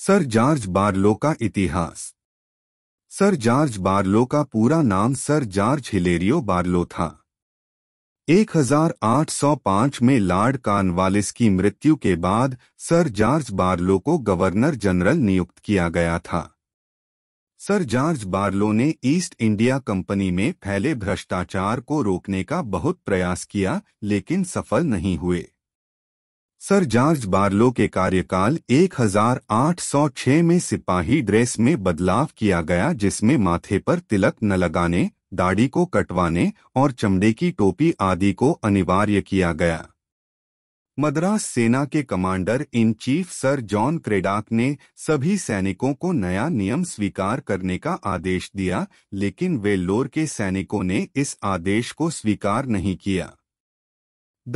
sir George Barlow का इतिहास sir George Barlow का पूरा नाम सर जॉर्ज हिलेरियो बार्लो था 1805 में लॉर्ड कार्नवालिस की मृत्यु के बाद सर जॉर्ज बार्लो को गवर्नर जनरल नियुक्त किया गया था सर जॉर्ज बार्लो ने ईस्ट इंडिया कंपनी में फैले भ्रष्टाचार को रोकने का बहुत प्रयास किया लेकिन सफल नहीं हुए सर जॉर्ज बार्लो के कार्यकाल 1806 में सिपाही ड्रेस में बदलाव किया गया जिसमें माथे पर तिलक न लगाने दाढ़ी को कटवाने और चमड़े की टोपी आदि को अनिवार्य किया गया मद्रास सेना के commander in chief sir John Cradock ने सभी सैनिकों को नया नियम स्वीकार करने का आदेश दिया लेकिन वेल्लोर के सैनिकों ने इस आदेश को स्वीकार नहीं किया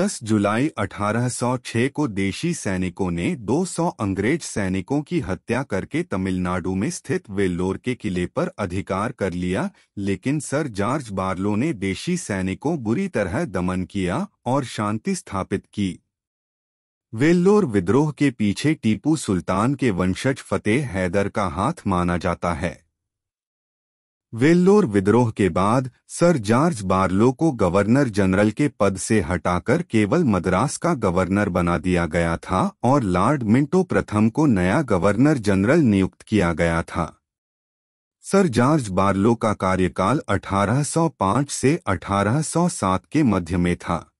10 जुलाई 1806 को देशी सैनिकों ने 200 अंग्रेज सैनिकों की हत्या करके तमिलनाडु में स्थित वेल्लोर के किले पर अधिकार कर लिया लेकिन सर जॉर्ज बार्लो ने देशी सैनिकों बुरी तरह दमन किया और शांति स्थापित की वेल्लोर विद्रोह के पीछे टीपू सुल्तान के वंशज फतेह हैदर का हाथ माना जाता है वेल्लोर विद्रोह के बाद सर जॉर्ज बार्लो को गवर्नर जनरल के पद से हटाकर केवल मद्रास का गवर्नर बना दिया गया था और लॉर्ड मिंटो प्रथम को नया गवर्नर जनरल नियुक्त किया गया था सर जॉर्ज बार्लो का कार्यकाल 1805 से 1807 के मध्य में था